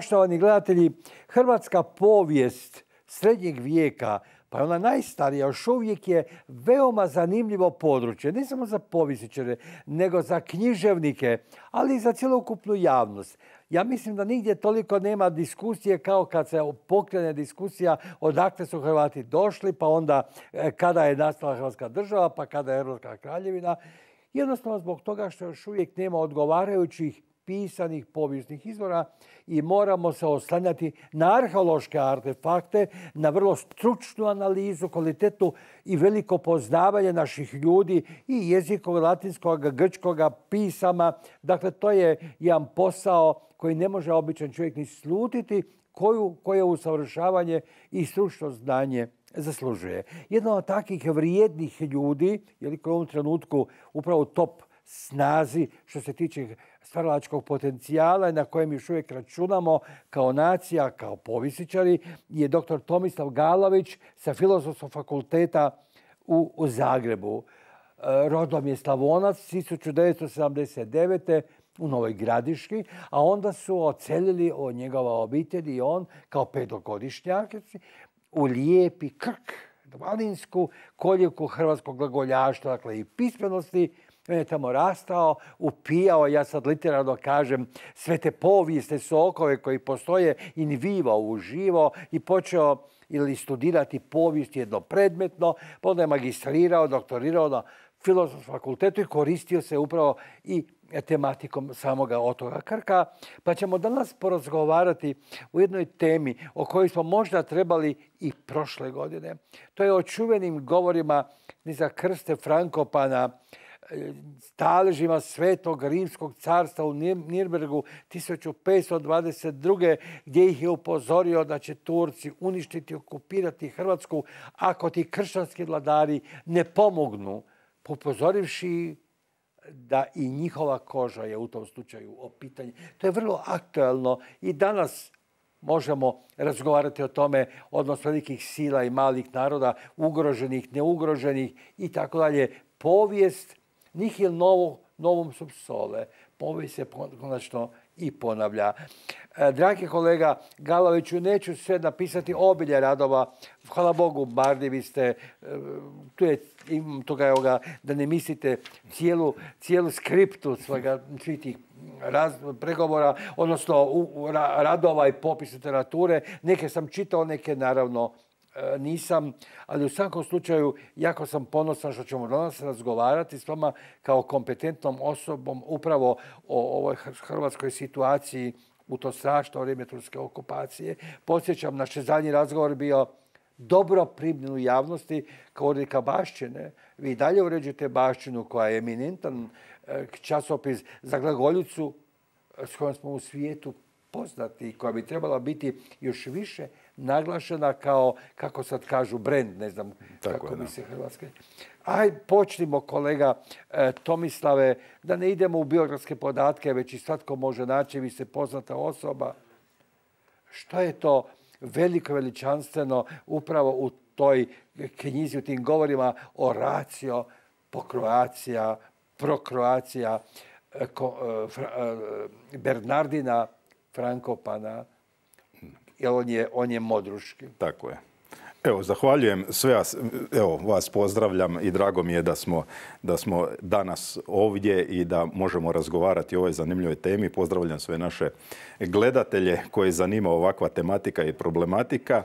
Poštovani gledatelji, hrvatska povijest srednjeg vijeka, pa je ona najstarija, još uvijek je veoma zanimljivo područje, ne samo za povjesničare, nego za književnike, ali i za cjelokupnu javnost. Ja mislim da nigdje toliko nema diskusije kao kad se pokrene diskusija odakle su Hrvati došli, pa onda e, kada je nastala Hrvatska država, pa kada je Hrvatska kraljevina. Jednostavno zbog toga što još uvijek nema odgovarajućih pisanih povijesnih izvora i moramo se oslanjati na arheološke artefakte, na vrlo stručnu analizu, kvalitetu i veliko poznavanje naših ljudi i jezikog latinskog, grčkog pisama. Dakle, to je jedan posao koji ne može običan čovjek ni slutiti, koje usavršavanje i stručno znanje zaslužuje. Jedno od takvih vrijednih ljudi, je u ovom trenutku upravo top snazi što se tiče stvaralačkog potencijala na kojem još uvijek računamo kao nacija, kao povisičari, je dr. Tomislav Galović sa Filozofskog fakulteta u, Zagrebu. E, rodom je Slavonac 1979 u Novoj Gradiški, a onda su ocelili o njegova obitelj i on kao petogodišnjak u lijepi krk, Valinsku, koljeku hrvatskog glagoljaštva, dakle i pismenosti, on je tamo rastao, upijao, ja sad literarno kažem, sve te povijeste, sokove koji postoje in vivo, živo i počeo ili studirati povijest jednopredmetno, pa onda je magistrirao, doktorirao na filozofskom fakultetu i koristio se upravo i tematikom samoga otoka Krka. Pa ćemo danas porazgovarati u jednoj temi o kojoj smo možda trebali i prošle godine. To je o čuvenim govorima Niza Krste Frankopana staležima Svetog Rimskog carstva u Nirbergu 1522. gdje ih je upozorio da će Turci uništiti i okupirati Hrvatsku ako ti kršćanski vladari ne pomognu, upozorivši da i njihova koža je u tom slučaju o pitanju. To je vrlo aktualno i danas možemo razgovarati o tome odnos velikih sila i malih naroda, ugroženih, neugroženih i tako dalje. Povijest Nihil novo, novom subsole. Povijest se konačno i ponavlja. E, dragi kolega Galoviću, neću sve napisati obilje radova. Hvala Bogu, Bardi, vi ste, e, tu je, imam toga evo da ne mislite cijelu, cijelu skriptu svega, svih tih pregovora, odnosno radova i popis literature. Neke sam čitao, neke naravno E, nisam, ali u svakom slučaju jako sam ponosan što ćemo danas razgovarati s vama kao kompetentnom osobom upravo o ovoj hrvatskoj situaciji u to strašno vrijeme turske okupacije. Podsjećam, naš zadnji razgovor bio dobro primljen u javnosti kao odlika bašćine. Vi dalje uređujete bašćinu koja je eminentan e, časopis za glagoljicu e, s kojom smo u svijetu poznati i koja bi trebala biti još više naglašena kao, kako sad kažu, brend, ne znam kako misli Hrvatske. Aj, počnimo kolega e, Tomislave, da ne idemo u biografske podatke, već i svatko može naći, vi ste poznata osoba. Što je to veliko veličanstveno upravo u toj knjizi, u tim govorima o racio, pokroacija, prokroacija, e, e, Bernardina Frankopana, jer on je, modruški. Tako je. Evo, zahvaljujem sve, evo, vas pozdravljam i drago mi je da smo, da smo danas ovdje i da možemo razgovarati o ovoj zanimljivoj temi. Pozdravljam sve naše gledatelje koje zanima ovakva tematika i problematika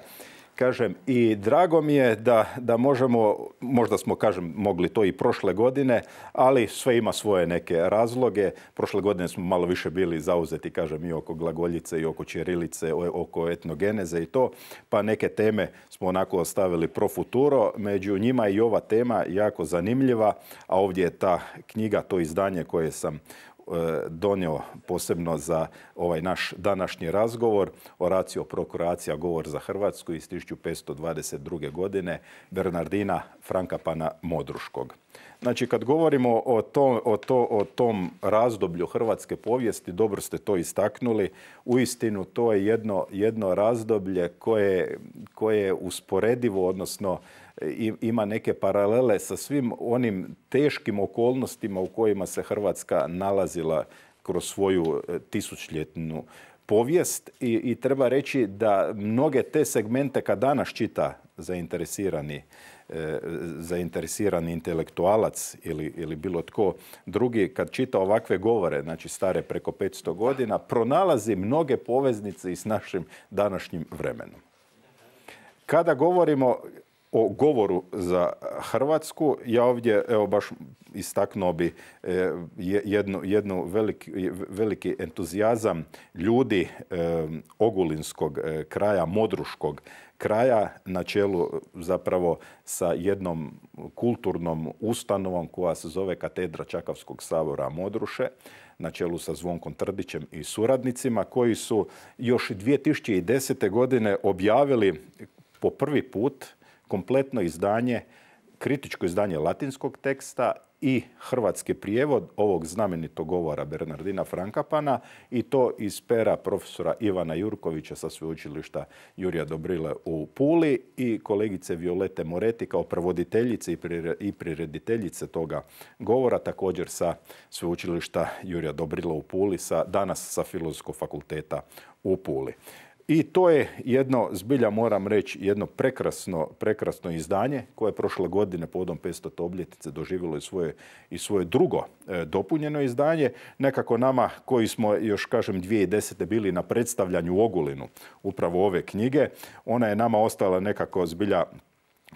kažem i drago mi je da, da možemo, možda smo kažem mogli to i prošle godine, ali sve ima svoje neke razloge. Prošle godine smo malo više bili zauzeti kažem i oko glagoljice i oko ćirilice, oko etnogeneze i to, pa neke teme smo onako ostavili pro futuro, među njima i ova tema jako zanimljiva, a ovdje je ta knjiga, to izdanje koje sam E, donio posebno za ovaj naš današnji razgovor o racio Prokuracija, govor za Hrvatsku iz 1522. godine Bernardina Frankapana Modruškog. Znači, kad govorimo o, o, to, o tom razdoblju hrvatske povijesti, dobro ste to istaknuli, uistinu to je jedno, jedno razdoblje koje, koje je usporedivo, odnosno ima neke paralele sa svim onim teškim okolnostima u kojima se Hrvatska nalazila kroz svoju e, tisućljetnu povijest i, treba reći da mnoge te segmente kad danas čita zainteresirani e, zainteresirani intelektualac ili, ili bilo tko drugi, kad čita ovakve govore, znači stare preko 500 godina, pronalazi mnoge poveznice i s našim današnjim vremenom. Kada govorimo o govoru za Hrvatsku. Ja ovdje evo baš istaknuo bi eh, jednu, veliki, entuzijazam ljudi eh, Ogulinskog eh, kraja, Modruškog kraja na čelu zapravo sa jednom kulturnom ustanovom koja se zove Katedra Čakavskog sabora Modruše na čelu sa Zvonkom Trdićem i suradnicima koji su još 2010. godine objavili po prvi put kompletno izdanje, kritičko izdanje latinskog teksta i hrvatski prijevod ovog znamenitog govora Bernardina Frankapana i to iz pera profesora Ivana Jurkovića sa sveučilišta Jurija Dobrile u Puli i kolegice Violete Moreti kao prevoditeljice i prirediteljice toga govora također sa sveučilišta Jurija Dobrile u Puli, sa, danas sa Filozofskog fakulteta u Puli. I to je jedno, zbilja moram reći, jedno prekrasno, prekrasno izdanje koje je prošle godine podom 500. obljetnice doživjelo i svoje, i svoje drugo e, dopunjeno izdanje. Nekako nama koji smo još kažem 2010. bili na predstavljanju u Ogulinu upravo ove knjige, ona je nama ostala nekako zbilja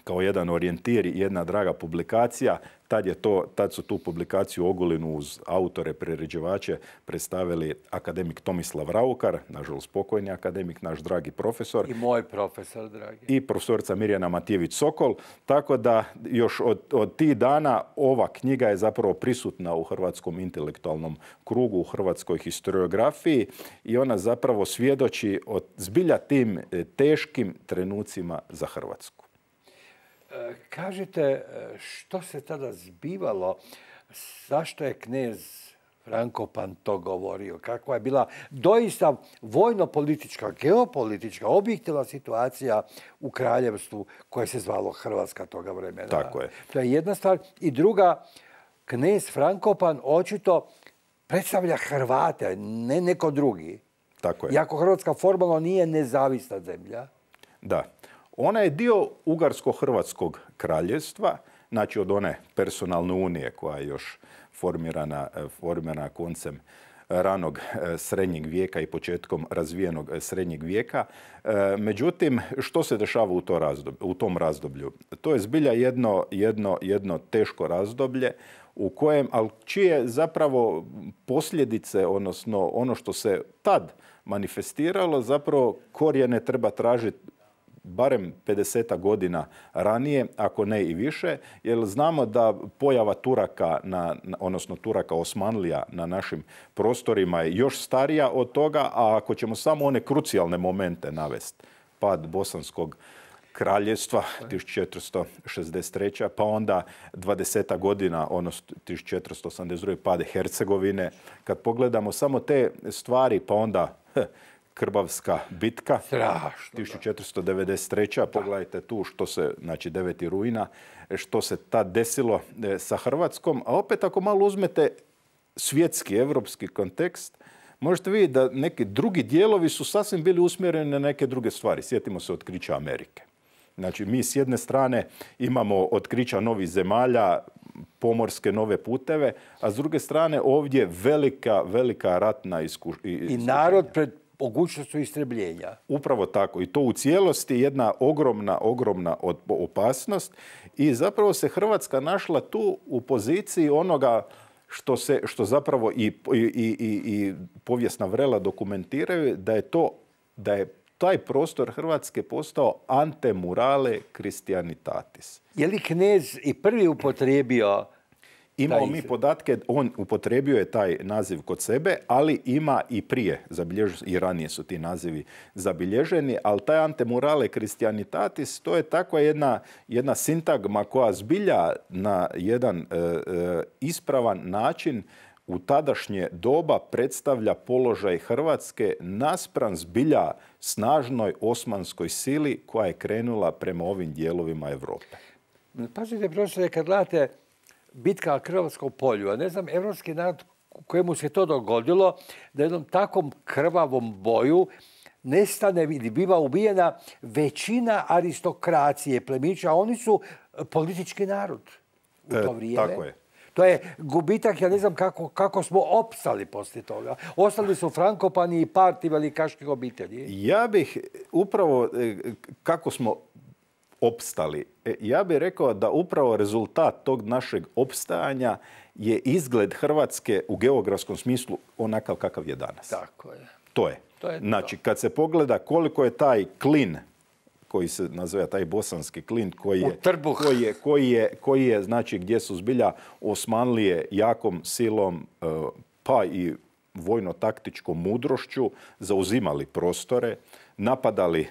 kao jedan orijentir i jedna draga publikacija. Tad, je to, tad su tu publikaciju Ogulinu uz autore, priređivače predstavili akademik Tomislav Raukar, nažalost spokojni akademik, naš dragi profesor. I moj profesor, dragi. I profesorica Mirjana Matijević-Sokol. Tako da još od, od tih dana ova knjiga je zapravo prisutna u hrvatskom intelektualnom krugu, u hrvatskoj historiografiji i ona zapravo svjedoči o zbilja tim e, teškim trenucima za Hrvatsku. Kažete, e, što se tada zbivalo? Zašto je knez Frankopan to govorio? Kakva je bila doista vojno-politička, geopolitička, objektiva situacija u kraljevstvu koje se zvalo Hrvatska toga vremena? Tako je. To je jedna stvar. I druga, knez Frankopan očito predstavlja Hrvate, ne neko drugi. Tako je. Iako Hrvatska formalno nije nezavisna zemlja. Da. Ona je dio Ugarsko-Hrvatskog kraljevstva, znači od one personalne unije koja je još formirana, e, formirana koncem e, ranog e, srednjeg vijeka i početkom razvijenog srednjeg vijeka. Međutim, što se dešava u, to u tom razdoblju? To je zbilja jedno, jedno, jedno teško razdoblje u kojem, ali čije zapravo posljedice, odnosno ono što se tad manifestiralo, zapravo korijene treba tražiti barem 50 godina ranije, ako ne i više, jer znamo da pojava Turaka, na, odnosno Turaka Osmanlija na našim prostorima je još starija od toga, a ako ćemo samo one krucijalne momente navesti, pad bosanskog kraljevstva 1463. pa onda 20. godina, odnosno 1482. pade Hercegovine. Kad pogledamo samo te stvari, pa onda krbavska bitka. Strašno. 1493. Pogledajte tu što se, znači 9. rujna, što se ta desilo e, sa Hrvatskom. A opet ako malo uzmete svjetski, evropski kontekst, možete vidjeti da neki drugi dijelovi su sasvim bili usmjereni na neke druge stvari. Sjetimo se otkrića Amerike. Znači, mi s jedne strane imamo otkrića novih zemalja, pomorske nove puteve, a s druge strane ovdje velika, velika ratna iskušenja. I narod pred mogućnostu istrebljenja. Upravo tako. I to u cijelosti jedna ogromna, ogromna opasnost. I zapravo se Hrvatska našla tu u poziciji onoga što, se, što zapravo i, i, i, i povijesna vrela dokumentiraju, da je to da je taj prostor Hrvatske postao murale christianitatis. Je li knez i prvi upotrijebio Imamo mi podatke, on upotrebio je taj naziv kod sebe, ali ima i prije, i ranije su ti nazivi zabilježeni, ali taj antemurale Christianitatis, to je takva jedna, sintagma koja zbilja na jedan e, e, ispravan način u tadašnje doba predstavlja položaj Hrvatske naspram zbilja snažnoj osmanskoj sili koja je krenula prema ovim dijelovima Europe. Pazite, profesore, kad gledate bitka na krvavskom polju. A ne znam, evropski narod kojemu se to dogodilo, da jednom takvom krvavom boju nestane ili biva ubijena većina aristokracije plemića. Oni su e, politički narod u e, to vrijeme. tako je. To je gubitak, ja ne znam kako, kako smo opstali poslije toga. Ostali su Frankopani i parti velikaških obitelji. Ja bih upravo e, kako smo opstali. E, ja bih rekao da upravo rezultat tog našeg opstajanja je izgled Hrvatske u geografskom smislu onakav kakav je danas. Tako je. To je. To je znači, kad se pogleda koliko je taj klin koji se naziva taj bosanski klin koji je, koji je, koji je, koji je znači gdje su zbilja Osmanlije jakom silom e, pa i vojno-taktičkom mudrošću zauzimali prostore napadali e,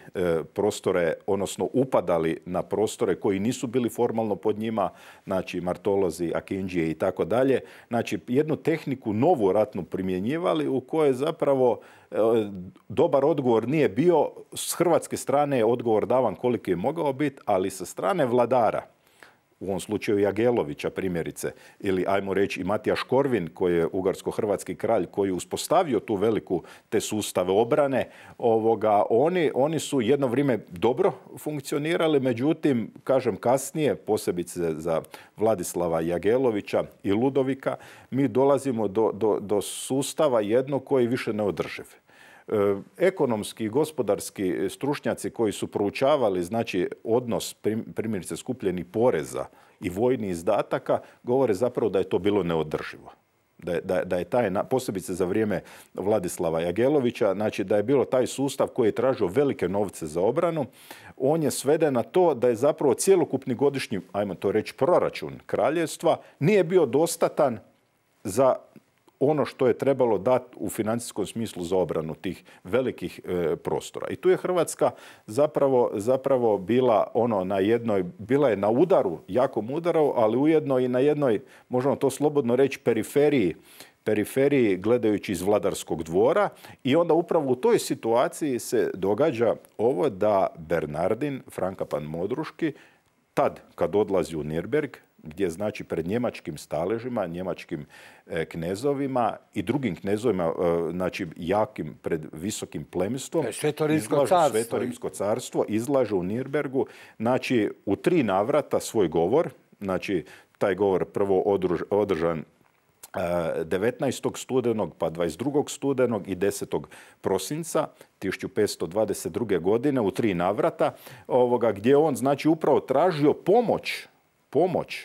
prostore, odnosno upadali na prostore koji nisu bili formalno pod njima, znači martolozi, akinđije i tako dalje. Znači jednu tehniku novu ratnu primjenjivali u kojoj zapravo e, dobar odgovor nije bio. S hrvatske strane je odgovor davan koliko je mogao biti, ali sa strane vladara u ovom slučaju Jagelovića primjerice, ili ajmo reći i Matija Škorvin koji je ugarsko-hrvatski kralj koji je uspostavio tu veliku te sustave obrane, ovoga, oni, oni su jedno vrijeme dobro funkcionirali, međutim, kažem kasnije, posebice za Vladislava Jagelovića i Ludovika, mi dolazimo do, do, do sustava jednog koji je više neodrživ. E, ekonomski i gospodarski stručnjaci koji su proučavali znači, odnos primjerice skupljenih poreza i vojnih izdataka govore zapravo da je to bilo neodrživo. Da je, da, da je taj, posebice za vrijeme Vladislava Jagelovića, znači da je bilo taj sustav koji je tražio velike novce za obranu, on je sveden na to da je zapravo cjelokupni godišnji, ajmo to reći, proračun kraljevstva nije bio dostatan za ono što je trebalo dati u financijskom smislu za obranu tih velikih e, prostora. I tu je Hrvatska zapravo, zapravo bila ono na jednoj, bila je na udaru, jakom udaru, ali ujedno i na jednoj, možemo to slobodno reći, periferiji periferiji gledajući iz vladarskog dvora i onda upravo u toj situaciji se događa ovo da Bernardin, Franka Pan Modruški, tad kad odlazi u Nirberg, gdje znači pred njemačkim staležima, njemačkim e, knezovima i drugim knezovima, e, znači jakim pred visokim plemstvom, e, Svetorimsko carstvo. izlaže carstvo, u Nirbergu, znači u tri navrata svoj govor, znači taj govor prvo održan 19. studenog pa 22. studenog i 10. prosinca 1522. godine u tri navrata ovoga, gdje on znači upravo tražio pomoć pomoć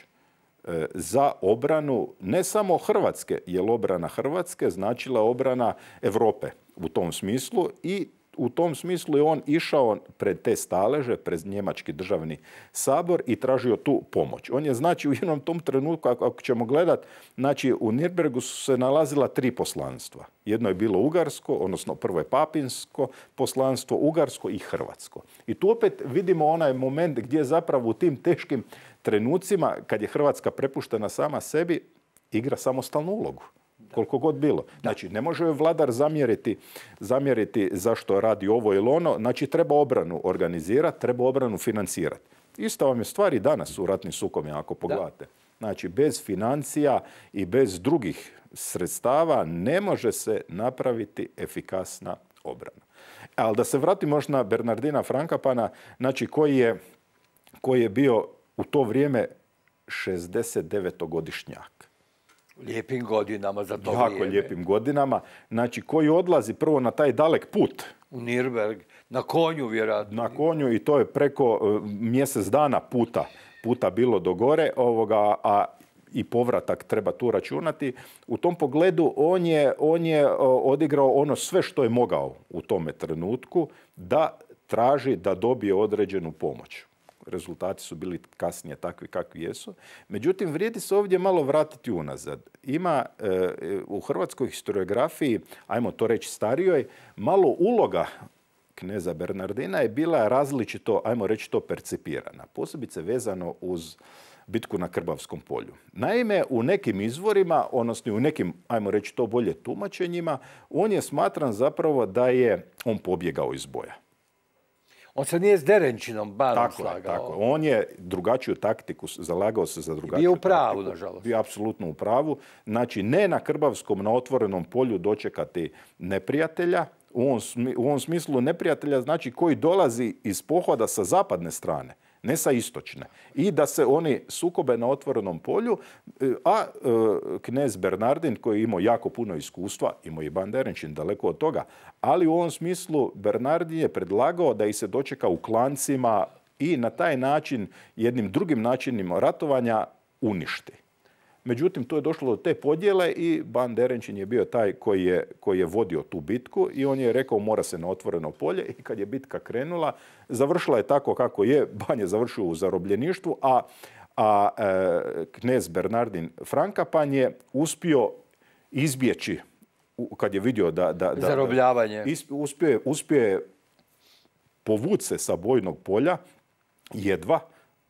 e, za obranu ne samo Hrvatske, jer obrana Hrvatske značila obrana Europe u tom smislu i u tom smislu je on išao pred te staleže, pred Njemački državni sabor i tražio tu pomoć. On je znači u jednom tom trenutku, ako ćemo gledati, znači u Nirbergu su se nalazila tri poslanstva. Jedno je bilo Ugarsko, odnosno prvo je Papinsko poslanstvo, Ugarsko i Hrvatsko. I tu opet vidimo onaj moment gdje zapravo u tim teškim trenucima kad je Hrvatska prepuštena sama sebi, igra samostalnu ulogu. Koliko god bilo. Znači, ne može joj vladar zamjeriti, zamjeriti zašto radi ovo ili ono. Znači, treba obranu organizirati, treba obranu financirati. Ista vam je stvar i danas u ratnim sukobima ako pogledate. Znači, bez financija i bez drugih sredstava ne može se napraviti efikasna obrana. E, Ali da se vratimo još na Bernardina Frankapana, znači koji je, koji je bio u to vrijeme 69-godišnjak. Lijepim godinama za to vrijeme. Jako lijepim godinama. Znači, koji odlazi prvo na taj dalek put. U Nirberg, na konju vjerojatno. Na konju i to je preko e, mjesec dana puta puta bilo do gore, a i povratak treba tu računati. U tom pogledu on je, on je e, odigrao ono sve što je mogao u tome trenutku da traži da dobije određenu pomoć rezultati su bili kasnije takvi kakvi jesu. Međutim, vrijedi se ovdje malo vratiti unazad. Ima e, u hrvatskoj historiografiji, ajmo to reći starijoj, malo uloga kneza Bernardina je bila različito, ajmo reći to, percipirana. Posebice vezano uz bitku na Krbavskom polju. Naime, u nekim izvorima, odnosno u nekim, ajmo reći to bolje, tumačenjima, on je smatran zapravo da je on pobjegao iz boja. On se nije s Derenčinom tako Je, tako. On je drugačiju taktiku, zalagao se za drugačiju taktiku. Bio u pravu, nažalost. Bio apsolutno u pravu. Znači, ne na Krbavskom, na otvorenom polju dočekati neprijatelja, u u ovom smislu neprijatelja znači koji dolazi iz pohoda sa zapadne strane ne sa istočne. I da se oni sukobe na otvorenom polju, e, a e, knez Bernardin koji je imao jako puno iskustva, imao i Banderenčin daleko od toga, ali u ovom smislu Bernardin je predlagao da ih se dočeka u klancima i na taj način, jednim drugim načinima ratovanja uništi. Međutim, to je došlo do te podjele i Ban Derenčin je bio taj koji je, koji je vodio tu bitku i on je rekao mora se na otvoreno polje i kad je bitka krenula, završila je tako kako je, Ban je završio u zarobljeništvu, a, a e, knez Bernardin Frankapan je uspio izbjeći kad je vidio da... da, Zarobljavanje. Uspio, uspio je povući se sa bojnog polja jedva,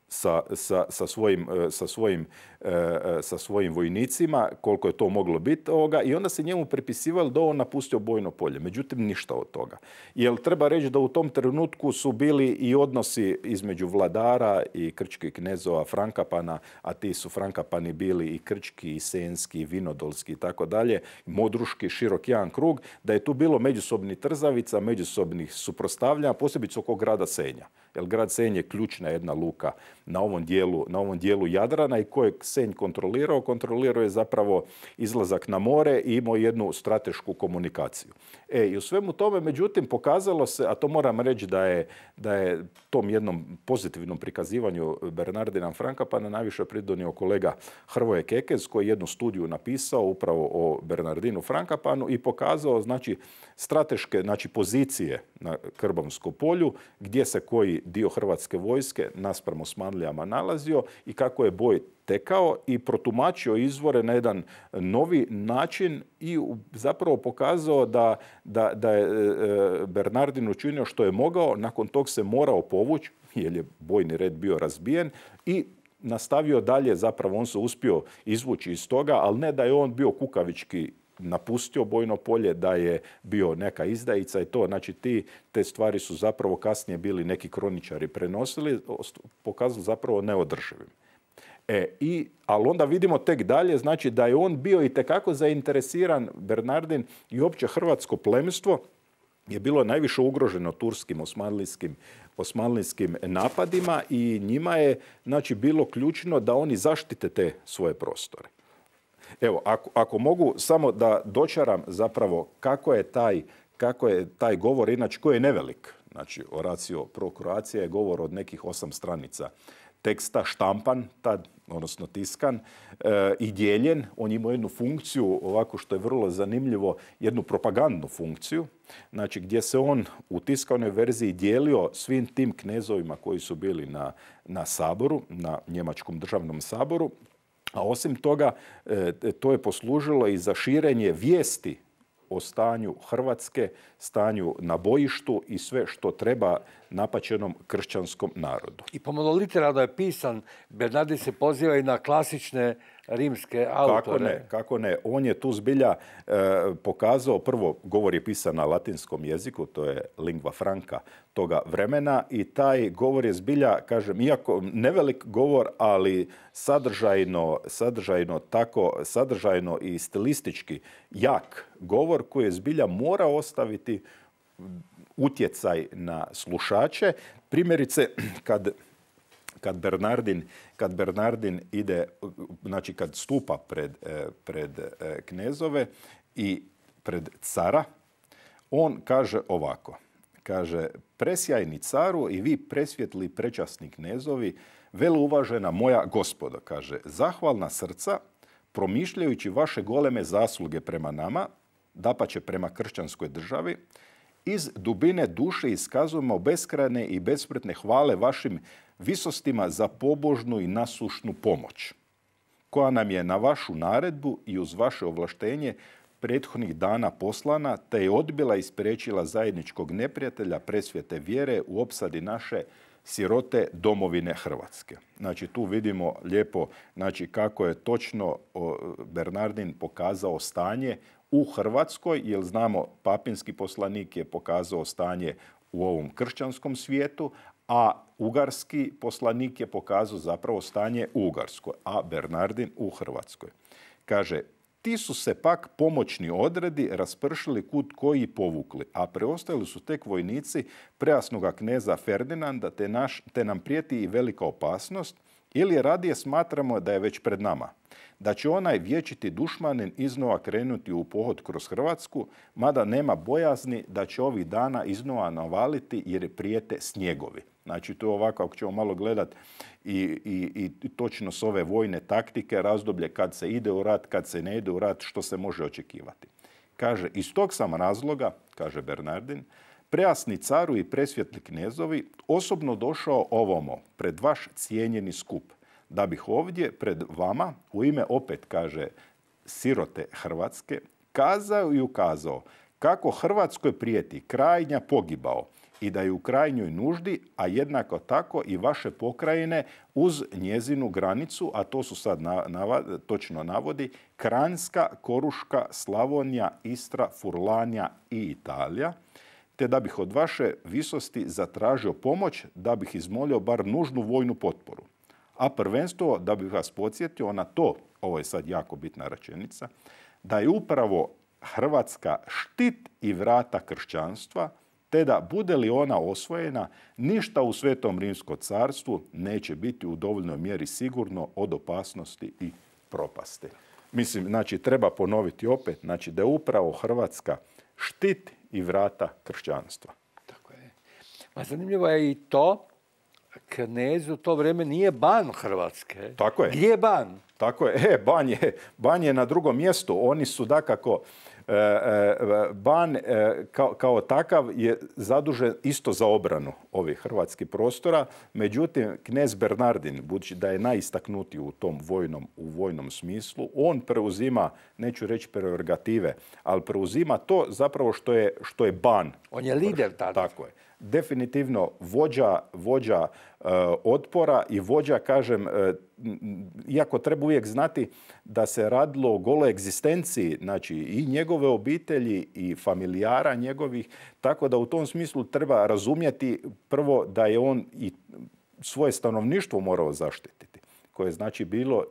sa, sa, sa, svojim, e, sa svojim E, e, sa svojim vojnicima, koliko je to moglo biti ovoga, i onda se njemu prepisivalo da on napustio bojno polje. Međutim, ništa od toga. Jer treba reći da u tom trenutku su bili i odnosi između vladara i krčkih knezova Frankapana, a ti su Frankapani bili i krčki, i senski, i vinodolski i tako dalje, modruški, širok jedan krug, da je tu bilo međusobni trzavica, međusobnih suprotstavljanja, posebice oko grada Senja. Jer grad Senja je ključna jedna luka na ovom dijelu, na ovom dijelu Jadrana i kojeg Senj kontrolirao, kontrolirao je zapravo izlazak na more i imao jednu stratešku komunikaciju. E, I u svemu tome, međutim, pokazalo se, a to moram reći da je, da je tom jednom pozitivnom prikazivanju Bernardina Franka pa najviše pridonio kolega Hrvoje Kekez koji je jednu studiju napisao upravo o Bernardinu Frankapanu i pokazao znači, strateške znači, pozicije na Krbavskom polju gdje se koji dio Hrvatske vojske naspram Osmanlijama nalazio i kako je boj tekao i protumačio izvore na jedan novi način i zapravo pokazao da, da, da je e, e, Bernardin učinio što je mogao, nakon tog se morao povući jer je bojni red bio razbijen i nastavio dalje, zapravo on se uspio izvući iz toga, ali ne da je on bio kukavički napustio bojno polje, da je bio neka izdajica i to. Znači, ti, te stvari su zapravo kasnije bili neki kroničari prenosili, pokazali zapravo neodrživim. E, i, ali onda vidimo tek dalje, znači da je on bio i tekako zainteresiran, Bernardin i opće hrvatsko plemstvo, je bilo najviše ugroženo turskim osmanlijskim, osmanlijskim napadima i njima je znači, bilo ključno da oni zaštite te svoje prostore. Evo, ako, ako mogu samo da dočaram zapravo kako je taj, kako je taj govor, inače koji je nevelik, znači oracio pro Croatia je govor od nekih osam stranica teksta štampan, tad, odnosno tiskan, e, i dijeljen. On ima jednu funkciju, ovako što je vrlo zanimljivo, jednu propagandnu funkciju. Znači gdje se on u tiskanoj verziji dijelio svim tim knezovima koji su bili na, na saboru, na njemačkom državnom saboru. A osim toga, e, to je poslužilo i za širenje vijesti o stanju Hrvatske, stanju na bojištu i sve što treba napaćenom kršćanskom narodu. I pomalo literalno je pisan. Bernardi se poziva i na klasične rimske autore. Kako ne, kako ne. On je tu zbilja e, pokazao, prvo govor je pisan na latinskom jeziku, to je lingva Franka toga vremena i taj govor je zbilja, kažem, iako nevelik govor, ali sadržajno, sadržajno tako, sadržajno i stilistički jak govor koji je zbilja mora ostaviti utjecaj na slušače. Primjerice, kad kad Bernardin, kad Bernardin ide, znači kad stupa pred, e, pred e, knezove i pred cara, on kaže ovako. Kaže, presjajni caru i vi presvjetli prečasni knezovi, velo uvažena moja gospodo, kaže, zahvalna srca, promišljajući vaše goleme zasluge prema nama, će prema kršćanskoj državi, iz dubine duše iskazujemo beskrajne i bespretne hvale vašim visostima za pobožnu i nasušnu pomoć, koja nam je na vašu naredbu i uz vaše ovlaštenje prethodnih dana poslana, te je odbila i sprečila zajedničkog neprijatelja presvijete vjere u opsadi naše sirote domovine Hrvatske. Znači tu vidimo lijepo znači, kako je točno Bernardin pokazao stanje u Hrvatskoj, jer znamo papinski poslanik je pokazao stanje u ovom kršćanskom svijetu, a ugarski poslanik je pokazao zapravo stanje u Ugarskoj, a Bernardin u Hrvatskoj. Kaže, ti su se pak pomoćni odredi raspršili kut koji povukli, a preostali su tek vojnici prejasnoga kneza Ferdinanda, te, te nam prijeti i velika opasnost, ili radije smatramo da je već pred nama, da će onaj vječiti dušmanin iznova krenuti u pohod kroz Hrvatsku, mada nema bojazni da će ovih dana iznova navaliti jer prijete snjegovi. Znači to je ovako, ako ćemo malo gledati i, i, i točno s ove vojne taktike, razdoblje kad se ide u rat, kad se ne ide u rat, što se može očekivati. Kaže, iz tog sam razloga, kaže Bernardin, prejasni caru i presvjetli knezovi osobno došao ovomo pred vaš cijenjeni skup, da bih ovdje pred vama, u ime opet kaže sirote Hrvatske, kazao i ukazao kako Hrvatskoj prijeti krajnja pogibao, i da je u krajnjoj nuždi, a jednako tako i vaše pokrajine uz njezinu granicu, a to su sad točno navodi, Kranjska, Koruška, Slavonija, Istra, Furlanja i Italija, te da bih od vaše visosti zatražio pomoć da bih izmolio bar nužnu vojnu potporu. A prvenstvo, da bih vas podsjetio na to, ovo je sad jako bitna rečenica, da je upravo Hrvatska štit i vrata kršćanstva – te da bude li ona osvojena, ništa u Svetom Rimskom carstvu neće biti u dovoljnoj mjeri sigurno od opasnosti i propasti. Mislim, znači, treba ponoviti opet, znači, da je upravo Hrvatska štit i vrata kršćanstva. Tako je. Ma zanimljivo je i to, knez u to vrijeme nije ban Hrvatske. Tako je. Gdje je ban? Tako je. E, ban je na drugom mjestu. Oni su dakako Ban e, e, e, kao, takav je zadužen isto za obranu ovih hrvatskih prostora. Međutim, knez Bernardin, budući da je najistaknutiji u tom vojnom, u vojnom smislu, on preuzima, neću reći prerogative, ali preuzima to zapravo što je, što je ban. On je lider tada. Tako je definitivno vođa, vođa e, otpora i vođa, kažem, e, iako treba uvijek znati da se radilo o goloj egzistenciji, znači i njegove obitelji i familijara njegovih, tako da u tom smislu treba razumjeti prvo da je on i svoje stanovništvo morao zaštititi koje je znači bilo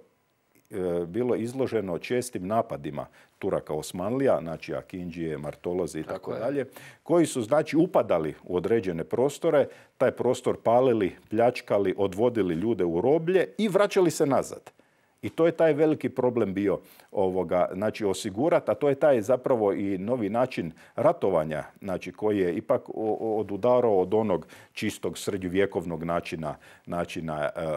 E, bilo izloženo čestim napadima Turaka Osmanlija, znači Akinđije, Martolozi i tako dalje, koji su znači upadali u određene prostore, taj prostor palili, pljačkali, odvodili ljude u roblje i vraćali se nazad. I to je taj veliki problem bio ovoga, znači osigurati, a to je taj zapravo i novi način ratovanja, znači koji je ipak odudarao od onog čistog srednjovjekovnog načina, načina e, e,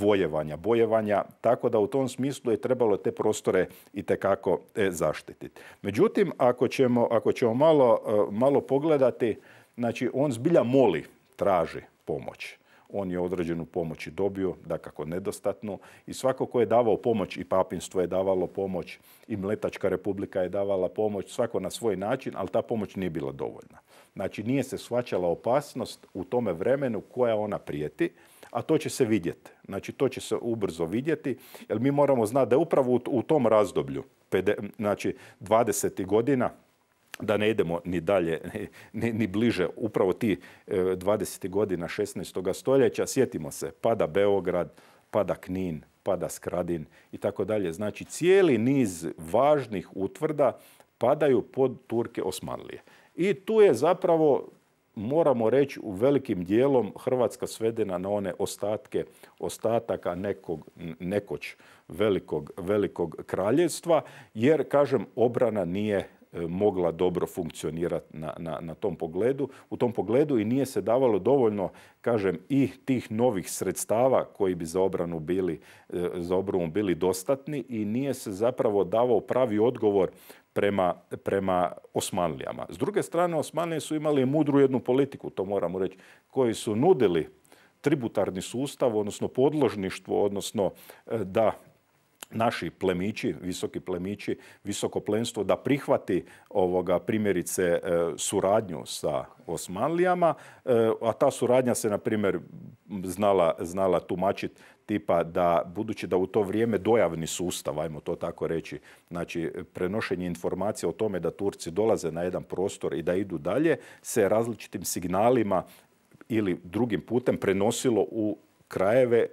vojevanja, bojevanja, tako da u tom smislu je trebalo te prostore i tekako e, zaštititi. Međutim, ako ćemo, ako ćemo malo, malo pogledati, znači on zbilja moli, traži pomoć on je određenu pomoć i dobio, da kako nedostatno. I svako ko je davao pomoć, i papinstvo je davalo pomoć, i Mletačka republika je davala pomoć, svako na svoj način, ali ta pomoć nije bila dovoljna. Znači nije se shvaćala opasnost u tome vremenu koja ona prijeti, a to će se vidjeti. Znači to će se ubrzo vidjeti, jer mi moramo znati da je upravo u tom razdoblju, znači 20. godina, da ne idemo ni dalje, ni, ni bliže. Upravo ti 20. E, godina 16. stoljeća, sjetimo se, pada Beograd, pada Knin, pada Skradin i tako dalje. Znači cijeli niz važnih utvrda padaju pod Turke Osmanlije. I tu je zapravo, moramo reći, u velikim dijelom Hrvatska svedena na one ostatke, ostataka nekog, nekoć velikog, velikog kraljevstva, jer, kažem, obrana nije E, mogla dobro funkcionirati na, na, na tom pogledu. U tom pogledu i nije se davalo dovoljno, kažem, i tih novih sredstava koji bi za obranu bili, e, za obranu bili dostatni i nije se zapravo davao pravi odgovor prema, prema Osmanlijama. S druge strane, Osmanlije su imali mudru jednu politiku, to moramo reći, koji su nudili tributarni sustav, odnosno podložništvo, odnosno e, da naši plemići, visoki plemići, visoko plenstvo, da prihvati ovoga primjerice e, suradnju sa Osmanlijama, e, a ta suradnja se na primjer znala, znala tumačiti tipa da budući da u to vrijeme dojavni sustav, ajmo to tako reći, znači prenošenje informacija o tome da Turci dolaze na jedan prostor i da idu dalje, se različitim signalima ili drugim putem prenosilo u krajeve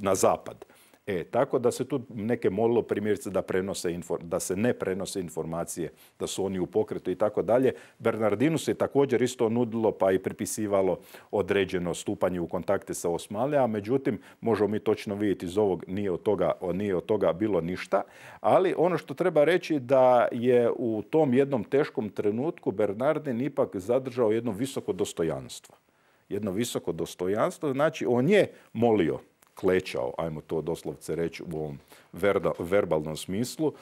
na zapad. E, tako da se tu neke molilo primjerice da, prenose, da se ne prenose informacije, da su oni u pokretu i tako dalje. Bernardinu se također isto nudilo pa i pripisivalo određeno stupanje u kontakte sa Osmale, a međutim možemo mi točno vidjeti iz ovog nije od toga, nije od toga bilo ništa. Ali ono što treba reći da je u tom jednom teškom trenutku Bernardin ipak zadržao jedno visoko dostojanstvo. Jedno visoko dostojanstvo, znači on je molio klečao, ajmo to doslovce reći u ovom verbalnom smislu.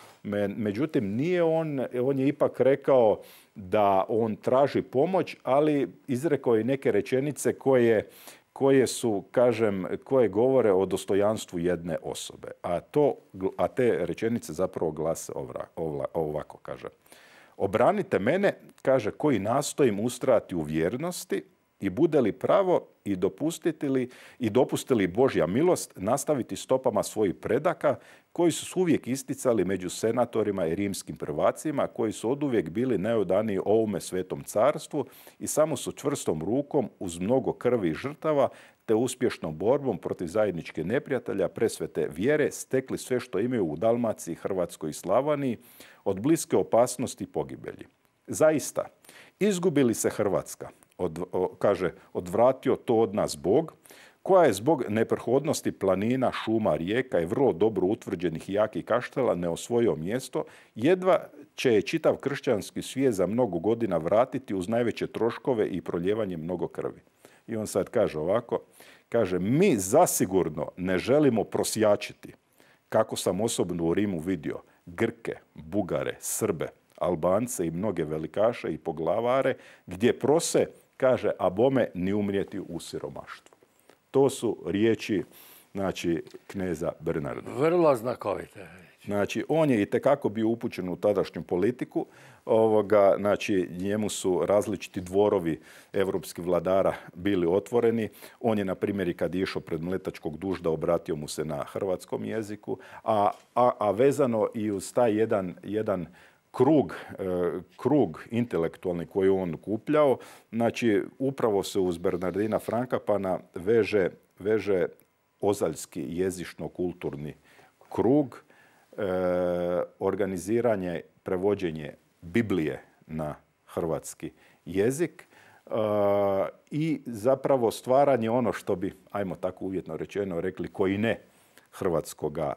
Međutim, nije on, on je ipak rekao da on traži pomoć, ali izrekao je neke rečenice koje koje su, kažem, koje govore o dostojanstvu jedne osobe. A, to, a te rečenice zapravo glase ovako, kaže. Obranite mene, kaže, koji nastojim ustrajati u vjernosti, i bude li pravo i dopustiti li, i dopustili Božja milost nastaviti stopama svojih predaka koji su uvijek isticali među senatorima i rimskim prvacima koji su oduvijek bili najodaniji ovome svetom carstvu i samo su čvrstom rukom uz mnogo krvi i žrtava te uspješnom borbom protiv zajedničke neprijatelja presvete vjere stekli sve što imaju u Dalmaciji, Hrvatskoj i Slavaniji od bliske opasnosti i pogibelji. Zaista, izgubili se Hrvatska, od, kaže, odvratio to od nas Bog, koja je zbog neprohodnosti planina, šuma, rijeka i vrlo dobro utvrđenih i jakih kaštela ne osvojio mjesto, jedva će je čitav kršćanski svijet za mnogo godina vratiti uz najveće troškove i proljevanje mnogo krvi. I on sad kaže ovako, kaže, mi zasigurno ne želimo prosjačiti, kako sam osobno u Rimu vidio, Grke, Bugare, Srbe, Albance i mnoge velikaše i poglavare, gdje prose Kaže, a bome ni umrijeti u siromaštvu. To su riječi znači, kneza Bernarda. Vrlo znakovite. Znači, on je i tekako bio upućen u tadašnju politiku. Ovoga, znači, njemu su različiti dvorovi evropskih vladara bili otvoreni. On je, na primjer, i kad je išao pred mletačkog dužda, obratio mu se na hrvatskom jeziku. A, a, a vezano i uz taj jedan, jedan krug, e, krug intelektualni koji je on kupljao, znači upravo se uz Bernardina Frankapana veže, veže ozaljski jezično-kulturni krug, e, organiziranje, prevođenje Biblije na hrvatski jezik e, i zapravo stvaranje ono što bi, ajmo tako uvjetno rečeno, rekli koji ne hrvatskoga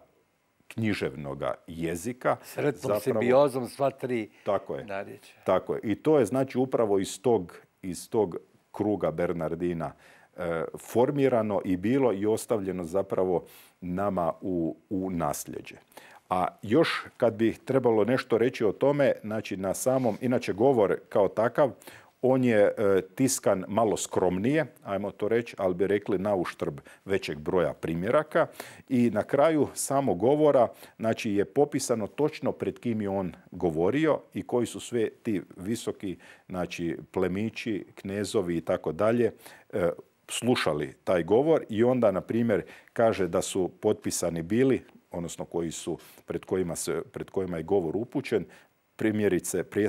književnog jezika. Sretnom simbiozom sva tri tako je, narječa. Tako je. I to je znači upravo iz tog, iz tog kruga Bernardina e, formirano i bilo i ostavljeno zapravo nama u, u nasljeđe. A još kad bi trebalo nešto reći o tome, znači na samom, inače govor kao takav, on je e, tiskan malo skromnije, ajmo to reći, ali bi rekli na uštrb većeg broja primjeraka. I na kraju samo govora znači, je popisano točno pred kim je on govorio i koji su sve ti visoki znači, plemići, knezovi i tako dalje e, slušali taj govor i onda, na primjer, kaže da su potpisani bili, odnosno koji su, pred, kojima se, pred kojima je govor upućen, primjerice e,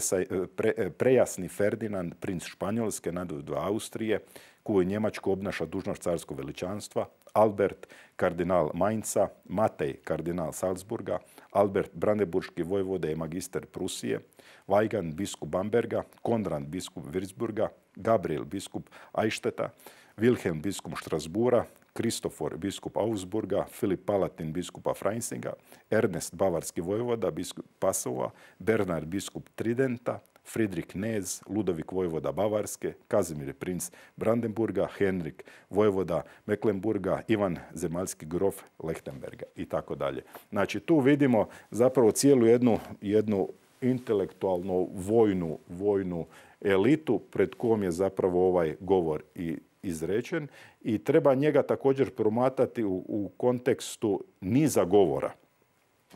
e, prejasni Ferdinand, princ Španjolske, nadu Austrije, koju Njemačku obnaša dužnost carskog veličanstva, Albert, kardinal Mainca, Matej, kardinal Salzburga, Albert, brandeburški vojvode i magister Prusije, Vajgan, biskup Bamberga, Konrad, biskup Würzburga, Gabriel, biskup Ajšteta, Wilhelm biskup Štrasbura, Kristofor biskup Augsburga, Filip Palatin biskupa Freisinga, Ernest Bavarski vojvoda biskup Pasova, Bernard biskup Tridenta, Fridrik Nez, Ludovik vojvoda Bavarske, Kazimir princ Brandenburga, Henrik vojvoda Mecklenburga, Ivan Zemaljski grof Lechtenberga i tako dalje. Znači tu vidimo zapravo cijelu jednu, jednu intelektualnu vojnu, vojnu elitu pred kojom je zapravo ovaj govor i izrečen i treba njega također promatati u, u kontekstu niza govora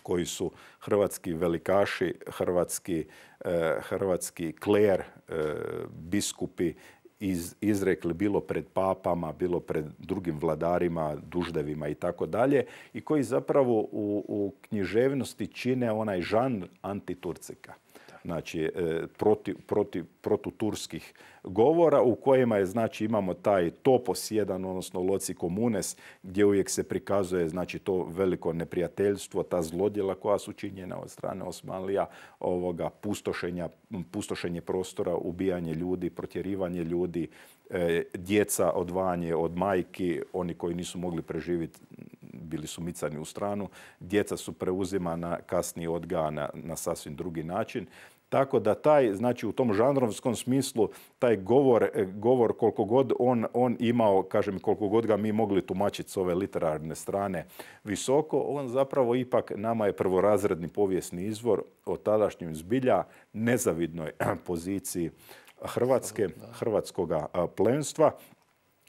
koji su hrvatski velikaši, hrvatski, e, hrvatski kler, e, biskupi izrekli bilo pred papama, bilo pred drugim vladarima, duždevima i tako dalje i koji zapravo u, u književnosti čine onaj žan antiturcika znači e, proti, protuturskih govora u kojima je znači imamo taj topos jedan odnosno loci komunes gdje uvijek se prikazuje znači to veliko neprijateljstvo, ta zlodjela koja su činjena od strane Osmanlija, ovoga pustošenja, pustošenje prostora, ubijanje ljudi, protjerivanje ljudi, E, djeca odvajanje od majki, oni koji nisu mogli preživjeti bili su micani u stranu, djeca su preuzimana kasnije od na sasvim drugi način. Tako da taj, znači u tom žanrovskom smislu, taj govor, e, govor koliko god on, on imao, kažem, koliko god ga mi mogli tumačiti s ove literarne strane visoko, on zapravo ipak nama je prvorazredni povijesni izvor o tadašnjem zbilja nezavidnoj poziciji Hrvatske, hrvatskog plenstva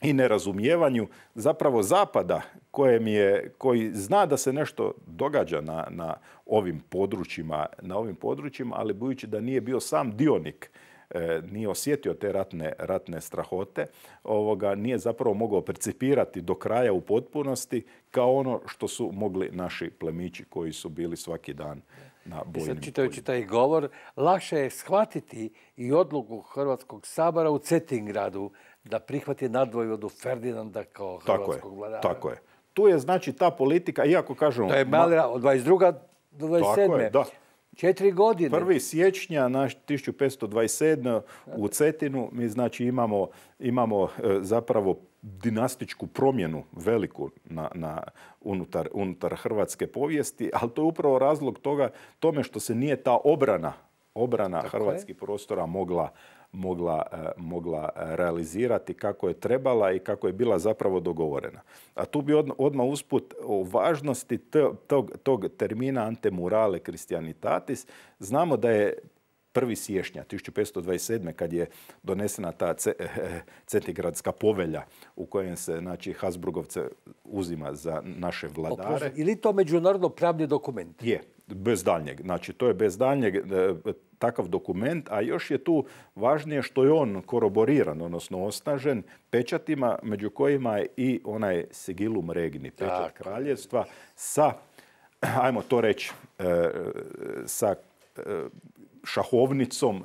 i nerazumijevanju zapravo zapada kojem je, koji zna da se nešto događa na, na, ovim područjima, na ovim područjima, ali budući da nije bio sam dionik e, nije osjetio te ratne, ratne strahote, ovoga, nije zapravo mogao percipirati do kraja u potpunosti kao ono što su mogli naši plemići koji su bili svaki dan na čitajući taj govor, lakše je shvatiti i odluku Hrvatskog sabora u Cetingradu da prihvati nadvojvodu Ferdinanda kao hrvatskog vladara. Tako je. Tu je znači ta politika, iako kažemo... To je od 22. do 27. Tako je, da. Četiri godine. Prvi sječnja na 1527. u Cetinu mi znači imamo, imamo e, zapravo dinastičku promjenu veliku na, na unutar, unutar hrvatske povijesti, ali to je upravo razlog toga tome što se nije ta obrana obrana hrvatskih prostora mogla, mogla, e, mogla e, realizirati kako je trebala i kako je bila zapravo dogovorena. A tu bi odmah usput o važnosti tog, tog termina antemurale christianitatis. Znamo da je 1. siječnja 1527. kad je donesena ta eh, eh, Cetigradska povelja u kojem se znači, Hasburgovce uzima za naše vladare. Ili to međunarodno pravni dokument? Je, bez daljnjeg. Znači, to je bez daljnjeg eh, takav dokument, a još je tu važnije što je on koroboriran, odnosno osnažen pečatima među kojima je i onaj sigilum regni, pečat kraljevstva sa, ajmo to reći, sa šahovnicom,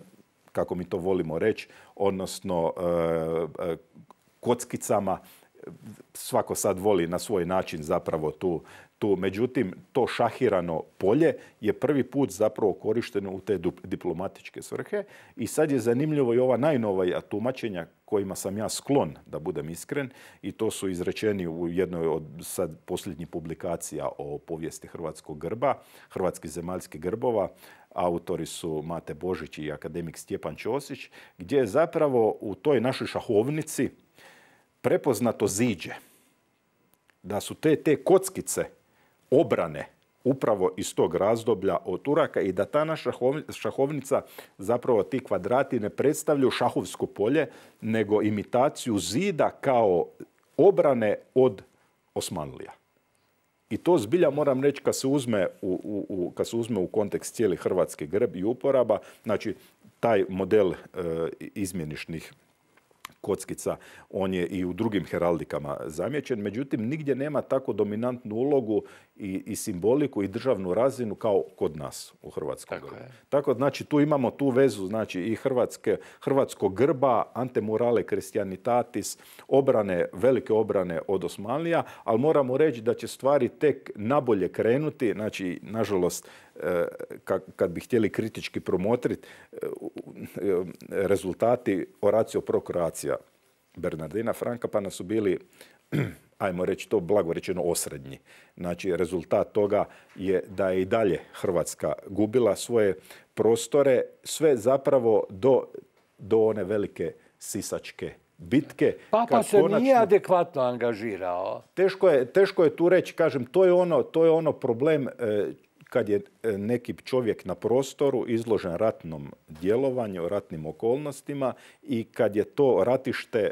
kako mi to volimo reći, odnosno e, e, kockicama, svako sad voli na svoj način zapravo tu tu. Međutim, to šahirano polje je prvi put zapravo korišteno u te diplomatičke svrhe i sad je zanimljivo i ova najnova tumačenja kojima sam ja sklon, da budem iskren, i to su izrečeni u jednoj od sad posljednjih publikacija o povijesti hrvatskog grba, hrvatskih zemaljskih grbova, autori su Mate Božić i akademik Stjepan Ćosić, gdje je zapravo u toj našoj šahovnici prepoznato ziđe. Da su te, te kockice obrane upravo iz tog razdoblja od Turaka i da ta naša šahovnica, zapravo ti kvadrati ne predstavljaju šahovsko polje, nego imitaciju zida kao obrane od Osmanlija. I to zbilja moram reći kad se uzme u, u, kad se uzme u kontekst cijeli hrvatski grb i uporaba, znači taj model e, izmjenišnih kockica, on je i u drugim heraldikama zamjećen. Međutim, nigdje nema tako dominantnu ulogu i, i simboliku i državnu razinu kao kod nas u Hrvatskoj. tako znači tu imamo tu vezu znači i Hrvatske, Hrvatskog grba, antemurale kristijanitatis, obrane, velike obrane od Osmanlija, ali moramo reći da će stvari tek nabolje krenuti, znači nažalost kad bi htjeli kritički promotriti e, e, rezultati Oracio prokracija Bernardina Franka, pa nas su bili ajmo reći to blago osrednji. Znači, rezultat toga je da je i dalje Hrvatska gubila svoje prostore, sve zapravo do, one velike sisačke bitke. Papa se nije adekvatno angažirao. Teško je, tu reći, kažem, to je ono, to je ono problem e, kad je e, neki čovjek na prostoru izložen ratnom djelovanju, ratnim okolnostima i kad je to ratište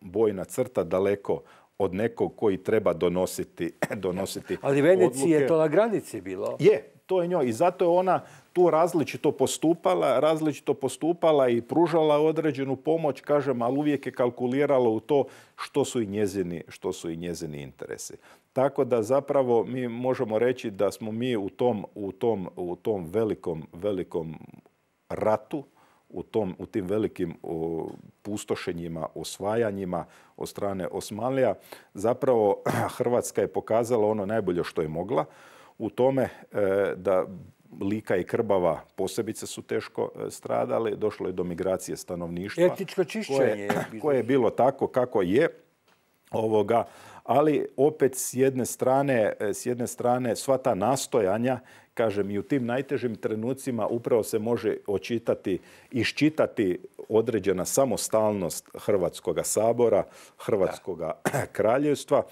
bojna crta daleko od nekog koji treba donositi, donositi Ali Veneci je to na granici bilo. Je, to je njoj. I zato je ona tu različito postupala, različito postupala i pružala određenu pomoć, kažem, ali uvijek je kalkuliralo u to što su i njezini, što su i njezini interesi. Tako da zapravo mi možemo reći da smo mi u tom, u tom, u tom velikom, velikom ratu, u, tom, u tim velikim pustošenjima, osvajanjima od strane Osmanlija, zapravo Hrvatska je pokazala ono najbolje što je mogla u tome e, da Lika i Krbava posebice su teško e, stradale. Došlo je do migracije stanovništva. Etičko čišćenje. Koje, je bilo tako kako je ovoga, ali opet s jedne strane, e, s jedne strane sva ta nastojanja, kažem i u tim najtežim trenucima upravo se može očitati, iščitati određena samostalnost Hrvatskoga sabora, Hrvatskoga kraljevstva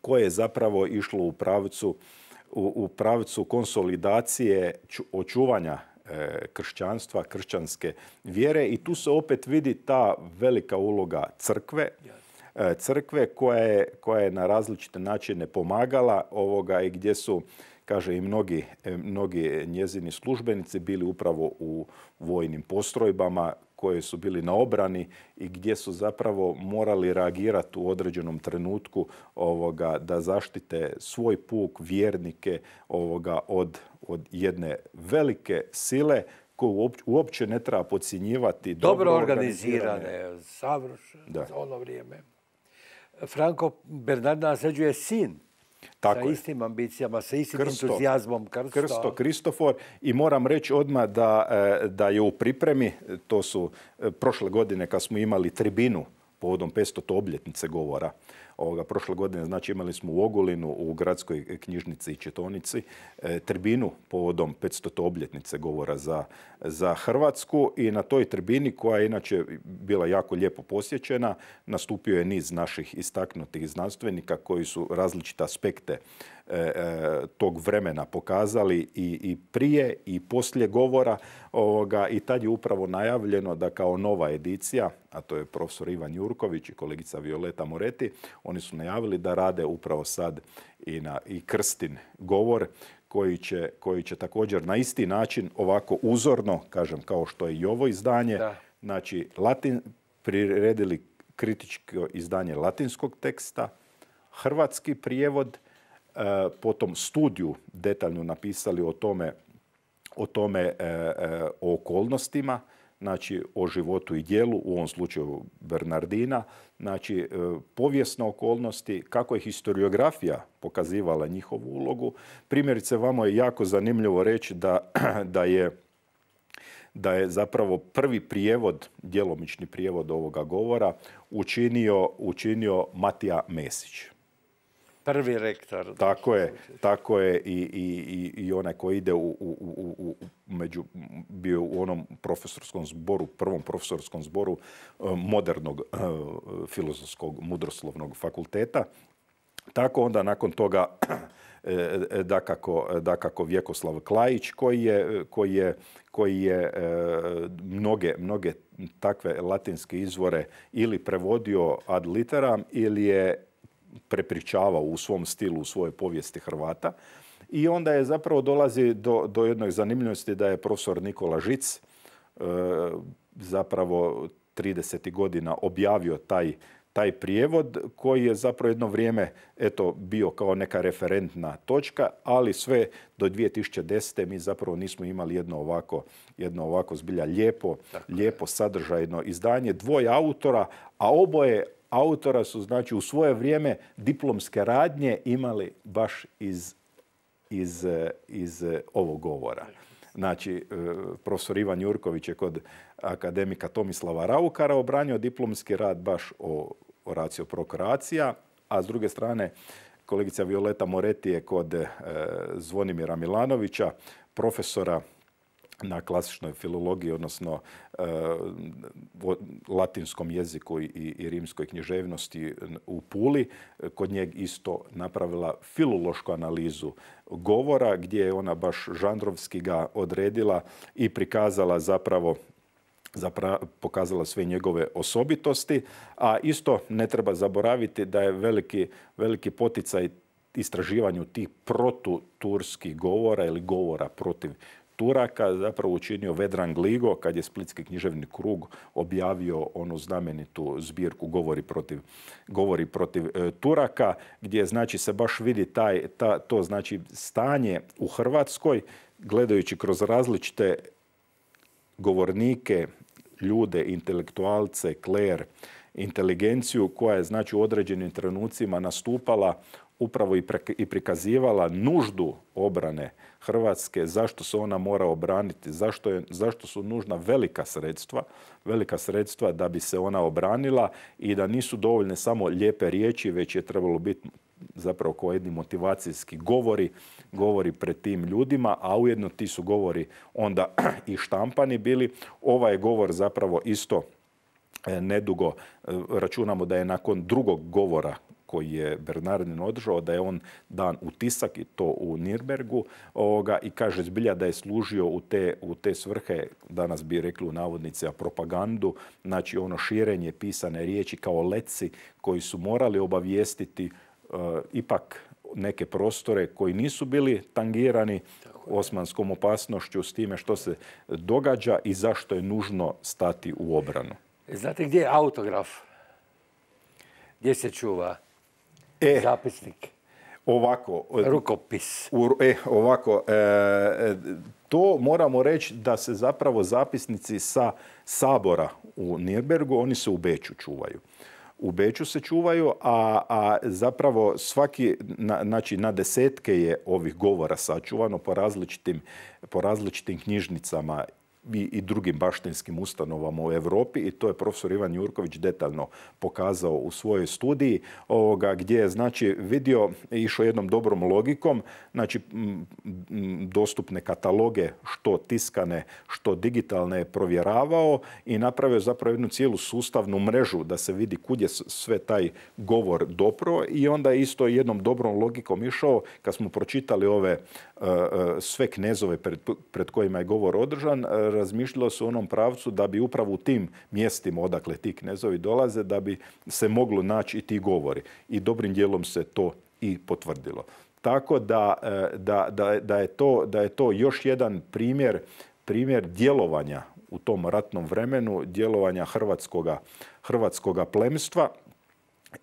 koje je zapravo išlo u pravcu u, pravcu konsolidacije očuvanja e, kršćanstva, kršćanske vjere i tu se opet vidi ta velika uloga crkve, e, crkve koja je, na različite načine pomagala ovoga i gdje su kaže i mnogi, e, mnogi njezini službenici bili upravo u vojnim postrojbama koji su bili na obrani i gdje su zapravo morali reagirati u određenom trenutku ovoga da zaštite svoj puk vjernike ovoga od, od jedne velike sile koju uopće ne treba podcjenjivati. Dobro, organizirane, za ono vrijeme. Franko Bernarda nasljeđuje sin sa istim ambicijama, sa istim entuzijazmom. Krsto. Kristofor i moram reći odmah da, e, da je u pripremi, to su e, prošle godine kad smo imali tribinu povodom 500. obljetnice govora Ovoga, prošle godine znači, imali smo u Ogulinu, u gradskoj knjižnici i četonici, e, tribinu povodom 500. obljetnice govora za, za Hrvatsku i na toj tribini koja je inače bila jako lijepo posjećena, nastupio je niz naših istaknutih znanstvenika koji su različite aspekte E, e, tog vremena pokazali i, prije i poslije govora ovoga, i tad je upravo najavljeno da kao nova edicija, a to je profesor Ivan Jurković i kolegica Violeta Moreti, oni su najavili da rade upravo sad i, na, i Krstin govor koji će, koji će također na isti način ovako uzorno, kažem kao što je i ovo izdanje, znači latin, priredili kritičko izdanje latinskog teksta, hrvatski prijevod, potom studiju detaljno napisali o tome, o tome e, e, o okolnostima, znači o životu i dijelu, u ovom slučaju Bernardina, znači e, povijesne okolnosti, kako je historiografija pokazivala njihovu ulogu. Primjerice, vamo je jako zanimljivo reći da, da je da je zapravo prvi prijevod, djelomični prijevod ovoga govora, učinio, učinio Matija Mesić. Prvi rektor. Tako je, tako je i, i, i onaj koji ide u, u, u, u, među, bio u onom profesorskom zboru, prvom profesorskom zboru e, modernog e, filozofskog mudroslovnog fakulteta. Tako onda nakon toga e, da kako Vjekoslav Klajić koji je, koji je, koji je mnoge, mnoge takve latinske izvore ili prevodio ad literam ili je prepričavao u svom stilu, u svojoj povijesti Hrvata. I onda je zapravo dolazi do, do jednoj zanimljivosti da je profesor Nikola Žic e, zapravo 30. godina objavio taj, taj prijevod koji je zapravo jedno vrijeme eto, bio kao neka referentna točka, ali sve do 2010. mi zapravo nismo imali jedno ovako, jedno ovako zbilja lijepo, lijepo sadržajno izdanje. Dvoje autora, a oboje autora su znači u svoje vrijeme diplomske radnje imali baš iz, iz, iz e, ovog govora. Znači, e, profesor Ivan Jurković je kod akademika Tomislava Raukara obranio diplomski rad baš o racio prokuracija, a s druge strane kolegica Violeta Moreti je kod e, Zvonimira Milanovića, profesora na klasičnoj filologiji, odnosno eh, latinskom jeziku i, rimskoj književnosti u Puli, kod njeg isto napravila filološku analizu govora gdje je ona baš žandrovski ga odredila i prikazala zapravo pokazala sve njegove osobitosti, a isto ne treba zaboraviti da je veliki, veliki poticaj istraživanju tih protuturskih govora ili govora protiv Turaka zapravo učinio Vedran Gligo kad je Splitski književni krug objavio onu znamenitu zbirku Govori protiv, govori protiv e, Turaka gdje znači se baš vidi taj, ta, to znači stanje u Hrvatskoj gledajući kroz različite govornike, ljude, intelektualce, kler, inteligenciju koja je znači u određenim trenucima nastupala upravo i prikazivala nuždu obrane Hrvatske, zašto se ona mora obraniti, zašto, su nužna velika sredstva, velika sredstva da bi se ona obranila i da nisu dovoljne samo lijepe riječi, već je trebalo biti zapravo kao jedni motivacijski govori, govori pred tim ljudima, a ujedno ti su govori onda i štampani bili. Ovaj govor zapravo isto e, nedugo, e, računamo da je nakon drugog govora koji je Bernardin održao, da je on dan utisak i to u Nirbergu ovoga, i kaže zbilja da je služio u te, u te svrhe, danas bi rekli u navodnici, a propagandu, znači ono širenje pisane riječi kao leci koji su morali obavijestiti e, ipak neke prostore koji nisu bili tangirani osmanskom opasnošću s time što se događa i zašto je nužno stati u obranu. E, znate gdje je autograf? Gdje se čuva? E, zapisnik. Ovako. E, Rukopis. E, ovako. E, to moramo reći da se zapravo zapisnici sa sabora u Nirbergu, oni se u Beću čuvaju. U Beću se čuvaju, a, zapravo svaki, na, znači na desetke je ovih govora sačuvano po različitim, po različitim knjižnicama i drugim baštinskim ustanovama u Europi i to je profesor Ivan Jurković detaljno pokazao u svojoj studiji gdje je znači, vidio, išao jednom dobrom logikom, znači dostupne kataloge što tiskane, što digitalne je provjeravao i napravio zapravo jednu cijelu sustavnu mrežu da se vidi kud je sve taj govor dopro i onda isto jednom dobrom logikom išao kad smo pročitali ove e, e, sve knezove pred, pred kojima je govor održan e, razmišljalo se u onom pravcu da bi upravo u tim mjestima odakle ti knezovi dolaze, da bi se moglo naći i ti govori. I dobrim dijelom se to i potvrdilo. Tako da, e, da, da, da je, to, je to još jedan primjer, primjer djelovanja u tom ratnom vremenu, djelovanja hrvatskoga, hrvatskoga plemstva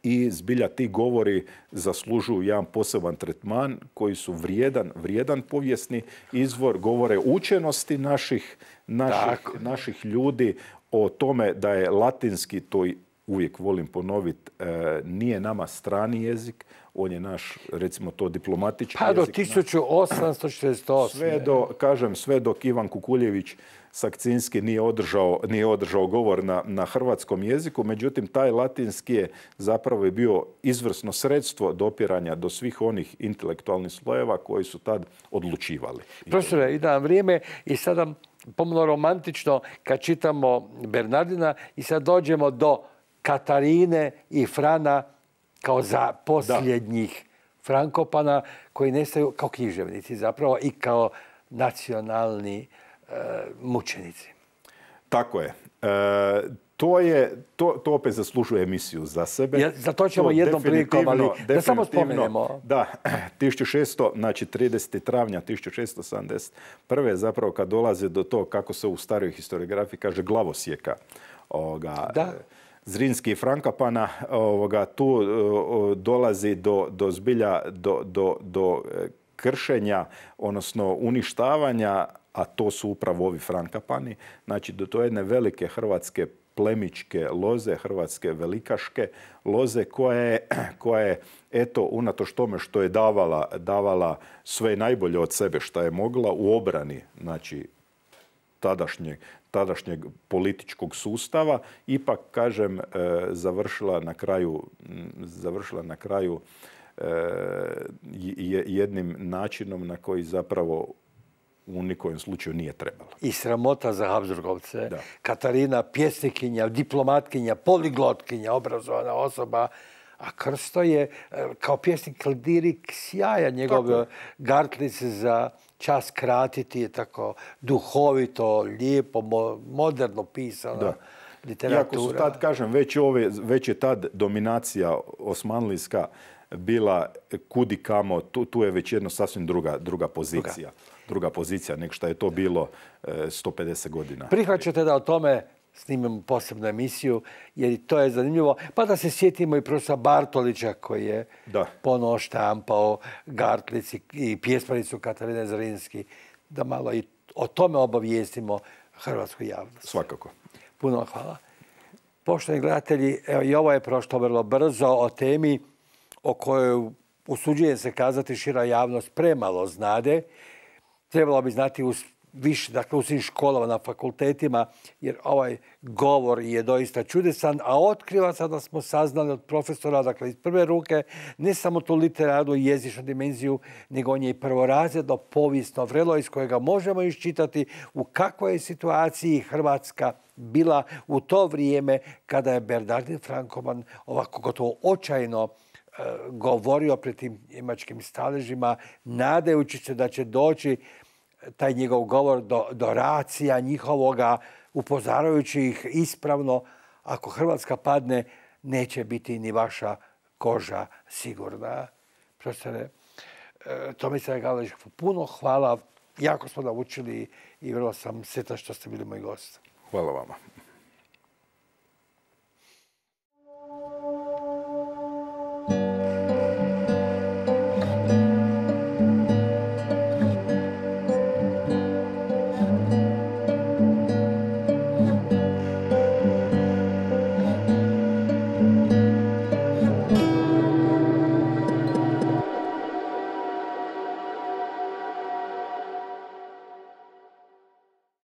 i zbilja ti govori zaslužuju jedan poseban tretman koji su vrijedan, vrijedan povijesni izvor, govore učenosti naših, naših, naših ljudi o tome da je latinski, to uvijek volim ponoviti, e, nije nama strani jezik, on je naš, recimo to, diplomatički jezik. Pa do 1848. Sve do, kažem, sve dok Ivan Kukuljević Sakcinski nije održao, nije održao govor na, na hrvatskom jeziku, međutim taj latinski je zapravo i bio izvrsno sredstvo dopiranja do svih onih intelektualnih slojeva koji su tad odlučivali. Profesore, i na vrijeme i sada pomno romantično kad čitamo Bernardina i sad dođemo do Katarine i Frana kao za posljednjih Frankopana koji nestaju kao književnici zapravo i kao nacionalni mučenici. Tako je. E, to, je to, opet zaslužuje emisiju za sebe. Ja, za to ćemo jednom prilikom, ali da samo spomenemo. Da, 1600, znači 30. travnja 1671. zapravo kad dolaze do to, kako se u staroj historiografiji kaže, glavosjeka. Ovoga, Zrinski i Frankapana, ovoga, tu dolazi do, zbilja, do, do e, kršenja, odnosno uništavanja a to su upravo ovi frankapani. Znači, do to jedne velike hrvatske plemičke loze, hrvatske velikaške loze koja je, eto, unatoč tome što je davala, davala sve najbolje od sebe što je mogla u obrani znači, tadašnjeg, tadašnjeg političkog sustava, ipak, kažem, e, završila na kraju, završila na kraju e, jednim načinom na koji zapravo u nikojem slučaju nije trebala. I sramota za Habsburgovce. Katarina, pjesnikinja, diplomatkinja, poliglotkinja, obrazovana osoba, a Krsto je e, kao pjesnik Kldirik sjaja njegove gartlice za čas kratiti je tako duhovito, lijepo, moderno pisano. Literatura. Iako su tad, kažem, već, je tad dominacija osmanlijska bila kudi kamo, tu, tu je već jedna sasvim druga, druga pozicija druga pozicija nego što je to bilo 150 e, godina. Prihvaćate da o tome snimim posebnu emisiju, jer to je zanimljivo. Pa da se sjetimo i profesora Bartolića koji je da. ponovo štampao Gartlici i pjesmanicu Katarine Zrinski. Da malo i o tome obavijestimo hrvatsku javnost. Svakako. Puno hvala. poštovani gledatelji, evo i ovo je prošlo vrlo brzo o temi o kojoj usuđuje se kazati šira javnost premalo znade trebalo bi znati uz više, dakle u svim školama, na fakultetima, jer ovaj govor je doista čudesan, a otkriva da smo saznali od profesora, dakle iz prve ruke, ne samo tu literarnu i jezičnu dimenziju, nego on je i prvorazredno povijesno vrelo iz kojega možemo iščitati u kakvoj je situaciji Hrvatska bila u to vrijeme kada je Bernardin Frankoman ovako gotovo očajno govorio pred tim njemačkim staležima, nadajući se da će doći e, taj njegov govor do, do racija njihovoga, upozarajući ih ispravno, ako Hrvatska padne, neće biti ni vaša koža sigurna. se, e, Tomislav Gavlić, puno hvala. Jako smo naučili i vrlo sam sretan što ste bili moj gost. Hvala vama.